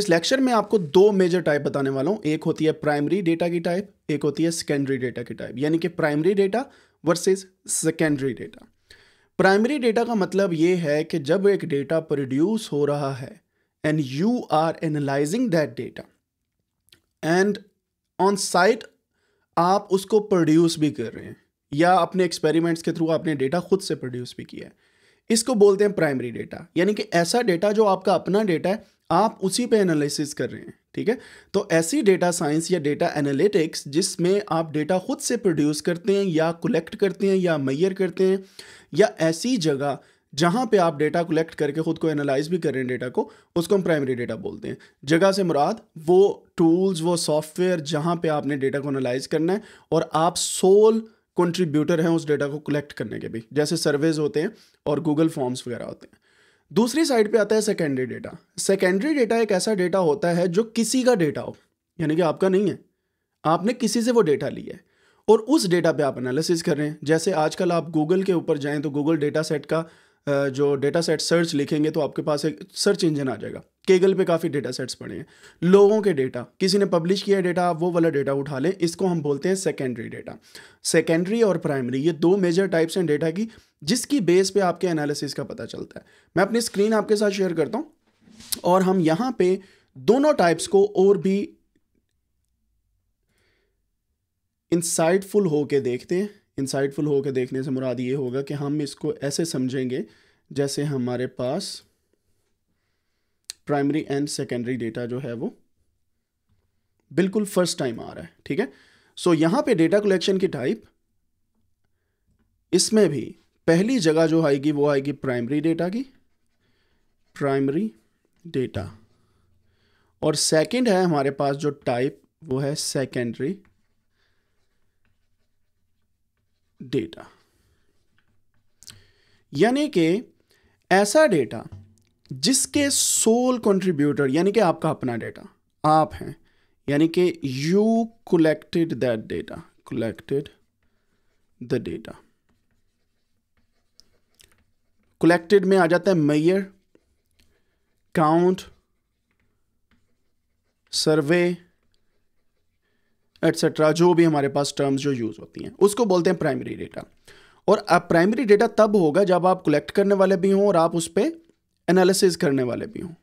इस लेक्चर में आपको दो मेजर टाइप बताने वाला हूँ एक होती है प्राइमरी डेटा की टाइप एक होती है सेकेंडरी डेटा की टाइप यानी कि primary data versus secondary data primary data का मतलब ये है कि जब एक डेटा प्रोड्यूस हो रहा है and you are analysing that data and on site आप उसको प्रोड्यूस भी कर रहे हैं या अपने एक्सपेरिमेंट्स के थ्रू आपने डेटा खुद से प्रोड्यूस भी किया है इसको बोलते हैं प्राइमरी डेटा यानी कि ऐसा डेटा जो आपका अपना डेटा है आप उसी पे एनालिसिस कर रहे हैं ठीक है तो ऐसी डेटा साइंस या डेटा एनालिटिक्स जिसमें आप डेटा खुद से प्रोड्यूस करते हैं या कलेक्ट करते हैं या मैयर करते हैं या ऐसी जगह जहाँ पे आप डेटा कलेक्ट करके ख़ुद को एनालाइज भी कर रहे हैं डेटा को उसको हम प्राइमरी डेटा बोलते हैं जगह से मुराद वो टूल्स वो सॉफ्टवेयर जहाँ पे आपने डेटा को एनालाइज करना है और आप सोल कंट्रीब्यूटर हैं उस डेटा को कलेक्ट करने के भी जैसे सर्वेज होते हैं और गूगल फॉर्म्स वगैरह होते हैं दूसरी साइड पे आता है सेकेंडरी डेटा सेकेंडरी डेटा एक ऐसा डेटा होता है जो किसी का डेटा हो यानी कि आपका नहीं है आपने किसी से वो डेटा लिया है और उस डेटा पे आप एनालिसिस कर रहे हैं जैसे आजकल आप गूगल के ऊपर जाएं तो गूगल डेटा सेट का जो डेटा सेट सर्च लिखेंगे तो आपके पास एक सर्च इंजन आ जाएगा केगल पे काफ़ी डेटा सेट्स पड़े हैं लोगों के डेटा किसी ने पब्लिश किया डेटा आप वो वाला डेटा उठा लें इसको हम बोलते हैं सेकेंडरी डेटा सेकेंडरी और प्राइमरी ये दो मेजर टाइप्स हैं डेटा की जिसकी बेस पे आपके एनालिसिस का पता चलता है मैं अपनी स्क्रीन आपके साथ शेयर करता हूँ और हम यहाँ पे दोनों टाइप्स को और भी इंसाइटफुल होके देखते हैं इंसाइटफुल होके देखने से मुराद ये होगा कि हम इसको ऐसे समझेंगे जैसे हमारे पास प्राइमरी एंड सेकेंडरी डेटा जो है वो बिल्कुल फर्स्ट टाइम आ रहा है ठीक है सो so, यहां पे डेटा कलेक्शन की टाइप इसमें भी पहली जगह जो आएगी वो आएगी प्राइमरी डेटा की प्राइमरी डेटा और सेकंड है हमारे पास जो टाइप वो है सेकेंडरी डेटा यानी कि ऐसा डेटा जिसके सोल कंट्रीब्यूटर यानी कि आपका अपना डेटा आप हैं यानी कि you collected that data collected the data collected में आ जाता है मैयर काउंट सर्वे एटसेट्रा जो भी हमारे पास टर्म्स जो यूज़ होती हैं उसको बोलते हैं प्राइमरी डेटा और प्राइमरी डेटा तब होगा जब आप कलेक्ट करने वाले भी हों और आप उस पर एनालिसिस करने वाले भी हों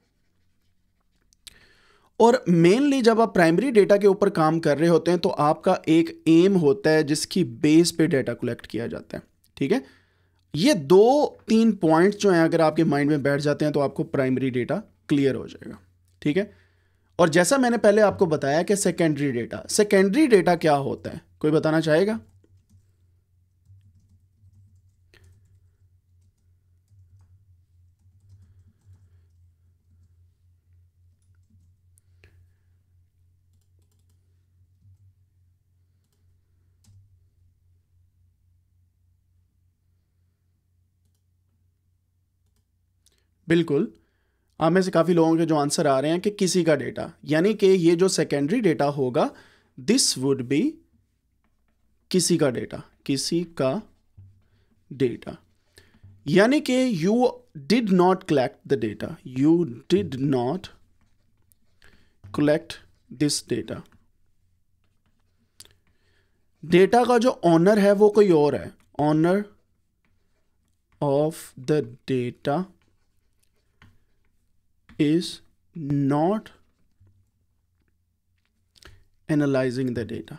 और मेनली जब आप प्राइमरी डेटा के ऊपर काम कर रहे होते हैं तो आपका एक एम होता है जिसकी बेस पे डेटा कलेक्ट किया जाता है ठीक है ये दो तीन पॉइंट्स जो हैं अगर आपके माइंड में बैठ जाते हैं तो आपको प्राइमरी डेटा क्लियर हो जाएगा ठीक है और जैसा मैंने पहले आपको बताया कि सेकेंडरी डेटा सेकेंडरी डेटा क्या होता है कोई बताना चाहेगा बिल्कुल आप में से काफ़ी लोगों के जो आंसर आ रहे हैं कि किसी का डेटा यानी कि ये जो सेकेंडरी डेटा होगा दिस वुड बी किसी का डेटा किसी का डेटा यानी कि you did not collect the data you did not collect this data data का जो ऑनर है वो कोई और है owner of the data is not analyzing the data.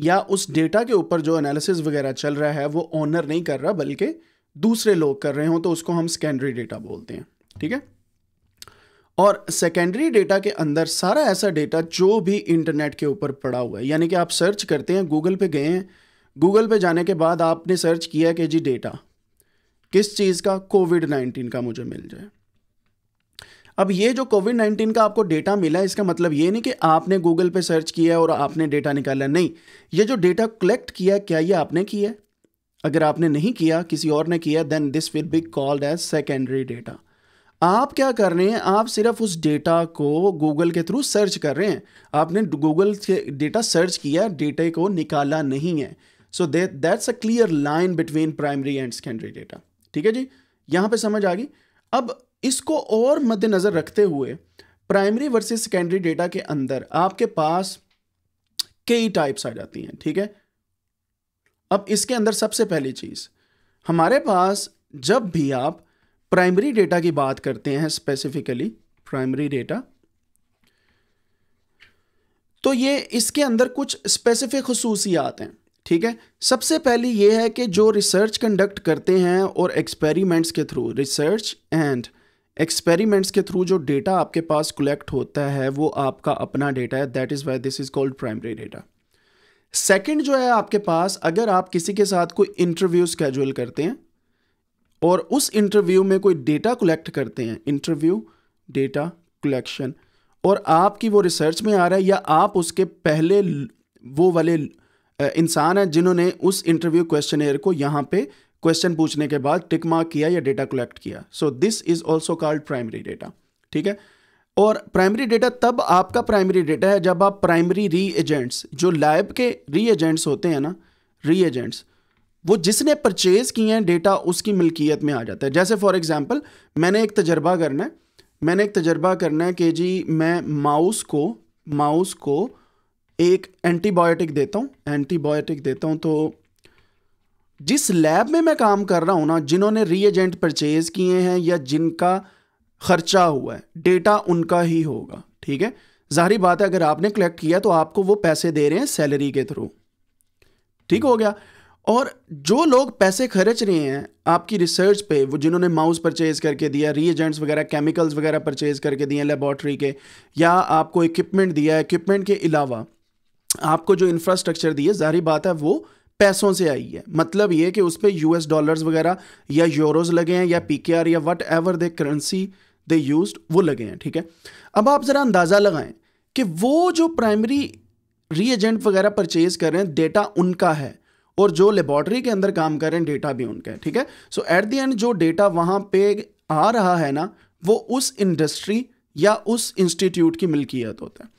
या उस डेटा के ऊपर जो एनालिसिस वगैरह चल रहा है वो ऑनर नहीं कर रहा बल्कि दूसरे लोग कर रहे हो तो उसको हम सेकेंडरी डेटा बोलते हैं ठीक है और सेकेंडरी डेटा के अंदर सारा ऐसा डेटा जो भी इंटरनेट के ऊपर पड़ा हुआ है यानी कि आप सर्च करते हैं गूगल पे गए हैं गूगल पे जाने के बाद आपने सर्च किया कि जी डेटा किस चीज़ का कोविड नाइन्टीन का मुझे मिल जाए अब ये जो कोविड नाइन्टीन का आपको डेटा मिला है इसका मतलब ये नहीं कि आपने गूगल पे सर्च किया है और आपने डेटा निकाला नहीं ये जो डेटा कलेक्ट किया क्या ये आपने किया अगर आपने नहीं किया किसी और ने किया then this will be called as secondary data आप क्या कर रहे हैं आप सिर्फ उस डेटा को गूगल के थ्रू सर्च कर रहे हैं आपने गूगल से डेटा सर्च किया डेटे को निकाला नहीं है so that's a clear line between primary and secondary data ठीक है जी यहां पे समझ आ गई अब इसको और मद्देनज़र रखते हुए प्राइमरी वर्सेस सेकेंडरी डेटा के अंदर आपके पास कई टाइप्स आ जाती हैं ठीक है अब इसके अंदर सबसे पहली चीज़ हमारे पास जब भी आप प्राइमरी डेटा की बात करते हैं स्पेसिफिकली प्राइमरी डेटा तो ये इसके अंदर कुछ स्पेसिफिक खसूसियात हैं ठीक है सबसे पहली ये है कि जो रिसर्च कंडक्ट करते हैं और एक्सपेरिमेंट्स के थ्रू रिसर्च एंड एक्सपेरिमेंट्स के थ्रू जो डेटा आपके पास कलेक्ट होता है वो आपका अपना डेटा है that is why this is called primary data second जो है आपके पास अगर आप किसी के साथ कोई इंटरव्यू स्केड्यूल करते हैं और उस इंटरव्यू में कोई डेटा कलेक्ट करते हैं इंटरव्यू डेटा कलेक्शन और आपकी वो रिसर्च में आ रहा है या आप उसके पहले वो वाले इंसान हैं जिन्होंने उस इंटरव्यू क्वेश्चन को यहाँ पे क्वेश्चन पूछने के बाद टिक मार्क किया या डेटा कलेक्ट किया so this is also called primary data ठीक है और प्राइमरी डेटा तब आपका प्राइमरी डेटा है जब आप प्राइमरी री एजेंट्स जो लैब के री एजेंट्स होते हैं ना री एजेंट्स वो जिसने परचेज़ किए हैं डेटा उसकी मिल्कियत में आ जाता है जैसे फॉर एग्ज़ाम्पल मैंने एक तजर्बा करना है मैंने एक तजर्बा करना है कि जी मैं माउस को माउस को एक एंटीबायोटिक देता हूँ एंटीबायोटिक देता हूँ तो जिस लैब में मैं काम कर रहा हूँ ना जिन्होंने रीएजेंट परचेज़ किए हैं या जिनका खर्चा हुआ है डेटा उनका ही होगा ठीक है जाहरी बात है अगर आपने कलेक्ट किया तो आपको वो पैसे दे रहे हैं सैलरी के थ्रू ठीक हो गया और जो लोग पैसे खर्च रहे हैं आपकी रिसर्च पे वो जिन्होंने माउस परचेज़ करके दिया रीएजेंट्स वगैरह केमिकल्स वगैरह परचेज़ करके दिए लेबॉर्ट्री के या आपको इक्विपमेंट दिया है इक्विपमेंट के अलावा आपको जो इंफ्रास्ट्रक्चर दी है जारी बात है वो पैसों से आई है मतलब ये कि उस पर यूएस डॉलर्स वगैरह या यूरोज लगे हैं या आर या whatever they currency they use वो लगे हैं ठीक है अब आप ज़रा अंदाज़ा लगाएं कि वो जो प्राइमरी रीएजेंट वगैरह परचेज कर रहे हैं डेटा उनका है और जो लेबॉर्टरी के अंदर काम कर रहे हैं डेटा भी उनका है ठीक है सो एट द एंड जो डेटा वहाँ पे आ रहा है ना वो उस इंडस्ट्री या उस इंस्टीट्यूट की मिल्कियत होता है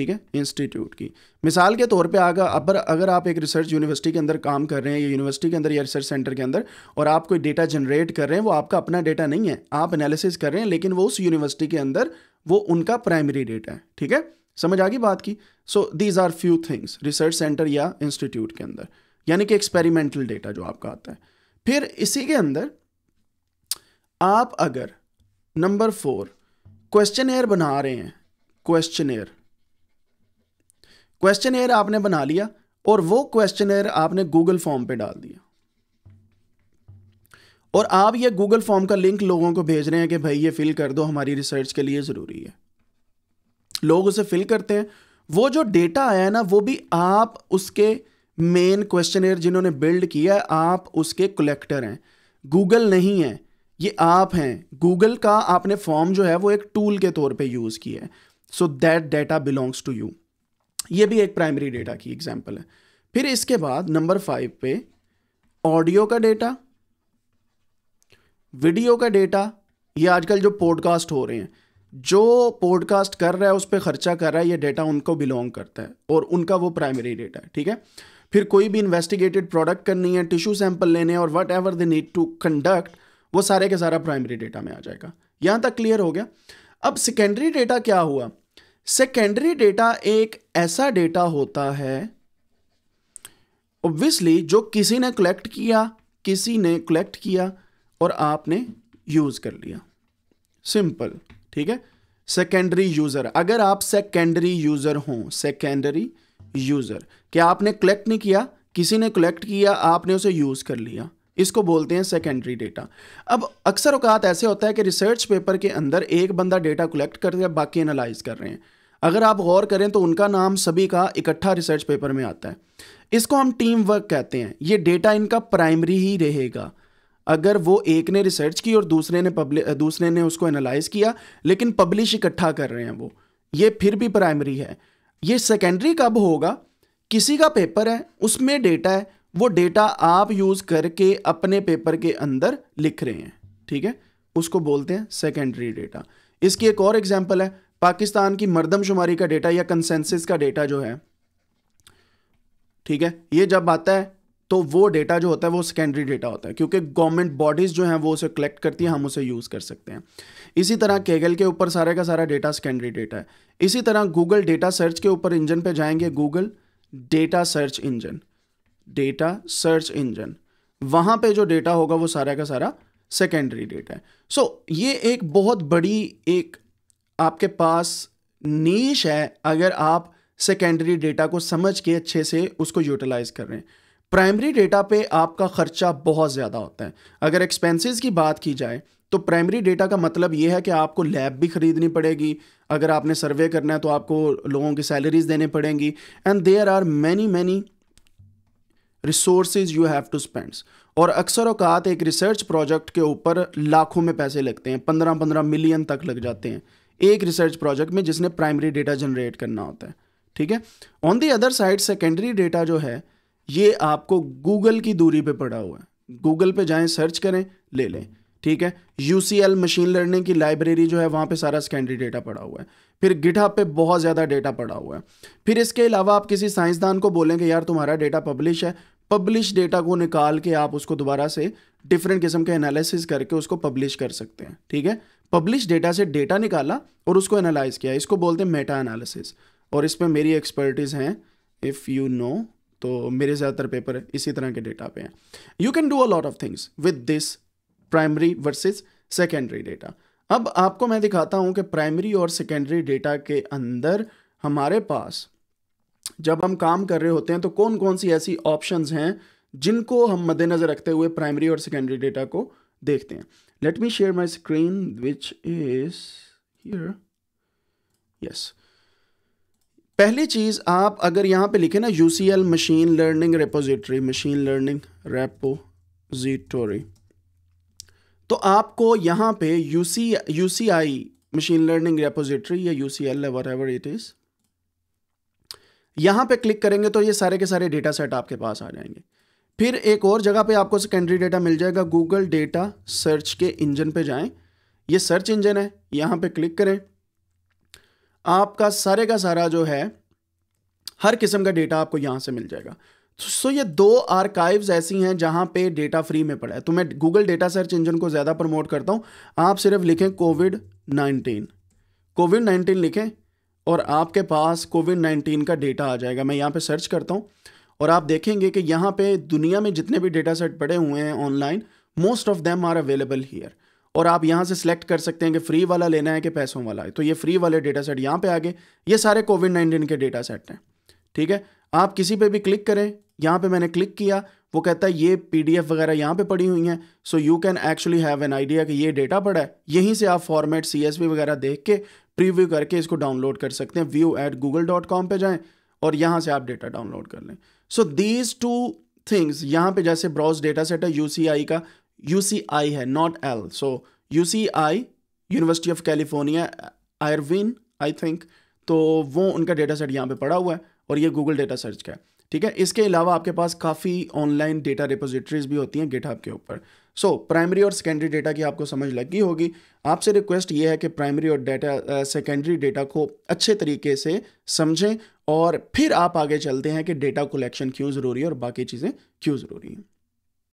ठीक है इंस्टीट्यूट की मिसाल के तौर पे आगे अगर अगर आप एक रिसर्च यूनिवर्सिटी के अंदर काम कर रहे हैं या यूनिवर्सिटी के अंदर या रिसर्च सेंटर के अंदर और आप कोई डेटा जनरेट कर रहे हैं वो आपका अपना डेटा नहीं है आप एनालिसिस कर रहे हैं लेकिन वो उस यूनिवर्सिटी के अंदर वो उनका प्राइमरी डेटा है ठीक है समझ आ गई बात की so these are few things research centre या इंस्टीट्यूट के अंदर यानी कि एक्सपेरिमेंटल डेटा जो आपका आता है फिर इसी के अंदर आप अगर नंबर फोर क्वेश्चन बना रहे हैं क्वेश्चन क्वेश्चन एयर आपने बना लिया और वो क्वेश्चन एयर आपने गूगल फॉर्म पे डाल दिया और आप ये गूगल फॉर्म का लिंक लोगों को भेज रहे हैं कि भाई ये फिल कर दो हमारी रिसर्च के लिए ज़रूरी है लोग उसे फिल करते हैं वो जो डेटा आया है ना वो भी आप उसके मेन क्वेश्चन एयर जिन्होंने बिल्ड किया है आप उसके कलेक्टर हैं गूगल नहीं है ये आप हैं गूगल का आपने फॉर्म जो है वो एक टूल के तौर पे यूज़ किया है so that data belongs to you ये भी एक प्राइमरी डेटा की एग्जाम्पल है फिर इसके बाद नंबर फाइव पे ऑडियो का डेटा वीडियो का डेटा ये आजकल जो पॉडकास्ट हो रहे हैं जो पॉडकास्ट कर रहा है उस पर खर्चा कर रहा है ये डेटा उनको बिलोंग करता है और उनका वो प्राइमरी डेटा है ठीक है फिर कोई भी इन्वेस्टिगेटेड प्रोडक्ट करनी है टिश्यू सैंपल लेने और whatever they need to conduct वो सारे के सारा प्राइमरी डेटा में आ जाएगा यहाँ तक क्लियर हो गया अब सेकेंडरी डेटा क्या हुआ सेकेंडरी डेटा एक ऐसा डेटा होता है ऑब्वियसली जो किसी ने कलेक्ट किया किसी ने कलेक्ट किया और आपने यूज़ कर लिया सिंपल ठीक है सेकेंडरी यूज़र अगर आप सेकेंडरी यूज़र हों सेकेंडरी यूज़र क्या आपने कलेक्ट नहीं किया किसी ने कलेक्ट किया आपने उसे यूज़ कर लिया इसको बोलते हैं सेकेंडरी डेटा अब अक्सर औकात ऐसे होता है कि रिसर्च पेपर के अंदर एक बंदा डेटा कलेक्ट कर रहा है बाकी एनालाइज कर रहे हैं अगर आप गौर करें तो उनका नाम सभी का इकट्ठा रिसर्च पेपर में आता है इसको हम टीम वर्क कहते हैं ये डेटा इनका प्राइमरी ही रहेगा अगर वो एक ने रिसर्च की और दूसरे ने पब्लिक दूसरे ने उसको एनालाइज किया लेकिन पब्लिश इकट्ठा कर रहे हैं वो ये फिर भी प्राइमरी है ये सेकेंडरी कब होगा किसी का पेपर है उसमें डेटा है वो डेटा आप यूज़ करके अपने पेपर के अंदर लिख रहे हैं ठीक है उसको बोलते हैं सेकेंडरी डेटा इसकी एक और एग्जाम्पल है पाकिस्तान की मरदमशुमारी का डेटा या कंसेंसिस का डेटा जो है ठीक है ये जब आता है तो वो डेटा जो होता है वो सेकेंडरी डेटा होता है क्योंकि गवर्नमेंट बॉडीज़ जो हैं वो उसे कलेक्ट करती हैं हम उसे यूज़ कर सकते हैं इसी तरह केगल के ऊपर सारे का सारा डेटा सेकेंडरी डेटा है इसी तरह गूगल डेटा सर्च के ऊपर इंजन पे जाएंगे Google data search engine data search engine वहाँ पे जो डेटा होगा वो सारा का सारा सेकेंडरी डेटा है सो so, ये एक बहुत बड़ी एक आपके पास नीश है अगर आप सेकेंडरी डेटा को समझ के अच्छे से उसको यूटिलाइज कर रहे हैं प्राइमरी डेटा पे आपका खर्चा बहुत ज़्यादा होता है अगर एक्सपेंसेस की बात की जाए तो प्राइमरी डेटा का मतलब ये है कि आपको लैब भी ख़रीदनी पड़ेगी अगर आपने सर्वे करना है तो आपको लोगों की सैलरीज देने पड़ेंगी and there are many many resources you have to spends और अक्सर अवकात एक रिसर्च प्रोजेक्ट के ऊपर लाखों में पैसे लगते हैं पंद्रह पंद्रह मिलियन तक लग जाते हैं एक रिसर्च प्रोजेक्ट में जिसने प्राइमरी डेटा जनरेट करना होता है ठीक है on the other side secondary data जो है ये आपको गूगल की दूरी पे पड़ा हुआ है गूगल पे जाएं सर्च करें ले लें ठीक है यू मशीन लर्निंग की लाइब्रेरी जो है वहाँ पे सारा सेकेंडरी डेटा पड़ा हुआ है फिर गिठा पे बहुत ज़्यादा डेटा पड़ा हुआ है फिर इसके अलावा आप किसी साइंसदान को बोलेंगे यार तुम्हारा डेटा पब्लिश है पब्लिश डेटा को निकाल के आप उसको दोबारा से डिफरेंट किस्म के एनालिसिस करके उसको पब्लिश कर सकते हैं ठीक है पब्लिश डेटा से डेटा निकाला और उसको एनालाइज किया इसको बोलते हैं मेटा एनालिसिस और इस पर मेरी एक्सपर्टीज़ हैं इफ़ यू नो तो मेरे ज़्यादातर पेपर इसी तरह के डेटा पे हैं you can do a lot of things with this primary versus secondary data अब आपको मैं दिखाता हूँ कि प्राइमरी और सेकेंडरी डेटा के अंदर हमारे पास जब हम काम कर रहे होते हैं तो कौन कौन सी ऐसी ऑप्शंस हैं जिनको हम मद्देनज़र रखते हुए प्राइमरी और सेकेंडरी डेटा को देखते हैं let me share my screen which is here yes पहली चीज़ आप अगर यहां पे लिखे ना U machine learning repository machine learning repository तो आपको यहां पे U C machine learning repository या U C L ever it is यहाँ पे क्लिक करेंगे तो ये सारे के सारे डेटा सेट आपके पास आ जाएंगे फिर एक और जगह पे आपको सेकेंडरी डेटा मिल जाएगा गूगल डेटा सर्च के इंजन पे जाएं ये सर्च इंजन है यहाँ पे क्लिक करें आपका सारे का सारा जो है हर किस्म का डेटा आपको यहाँ से मिल जाएगा सो so, ये दो आर्काइव्स ऐसी हैं जहाँ पे डेटा फ्री में पड़ा है तो मैं गूगल डेटा सर्च इंजन को ज़्यादा प्रमोट करता हूँ आप सिर्फ लिखें कोविड नाइन्टीन कोविड नाइन्टीन लिखें और आपके पास कोविड नाइन्टीन का डेटा आ जाएगा मैं यहाँ पे सर्च करता हूँ और आप देखेंगे कि यहाँ पे दुनिया में जितने भी डेटा सेट पड़े हुए हैं online most of them are available here और आप यहाँ से सिलेक्ट कर सकते हैं कि फ्री वाला लेना है कि पैसों वाला है तो ये फ्री वाले डेटा सेट यहाँ पर आ गए ये सारे कोविड नाइन्टीन के डेटा सेट हैं ठीक है आप किसी पर भी क्लिक करें यहाँ पर मैंने क्लिक किया वो कहता है ये पीडीएफ वगैरह यहाँ पे पड़ी हुई हैं so you can actually have an idea कि ये डेटा पड़ा है यहीं से आप फॉर्मेट सी वगैरह देख के प्रीव्यू करके इसको डाउनलोड कर सकते हैं view at Google dot com पर जाएँ और यहाँ से आप डेटा डाउनलोड कर लें सो दीज टू थिंग्स यहां पे जैसे ब्राउज डेटा सेट है यूसीआई का यूसीआई है not L so UCI University of California Irvine I think तो वो उनका डेटा सेट यहां पे पड़ा हुआ है और ये गूगल डेटा सर्च का है ठीक है इसके अलावा आपके पास काफ़ी ऑनलाइन डेटा रिपोजिटरीज भी होती हैं गिटहब के ऊपर सो so, प्राइमरी और सेकेंडरी डेटा की आपको समझ लगी होगी आपसे रिक्वेस्ट ये है कि प्राइमरी और डेटा सेकेंडरी डेटा को अच्छे तरीके से समझें और फिर आप आगे चलते हैं कि डेटा कलेक्शन क्यों ज़रूरी है और बाकी चीज़ें क्यों ज़रूरी हैं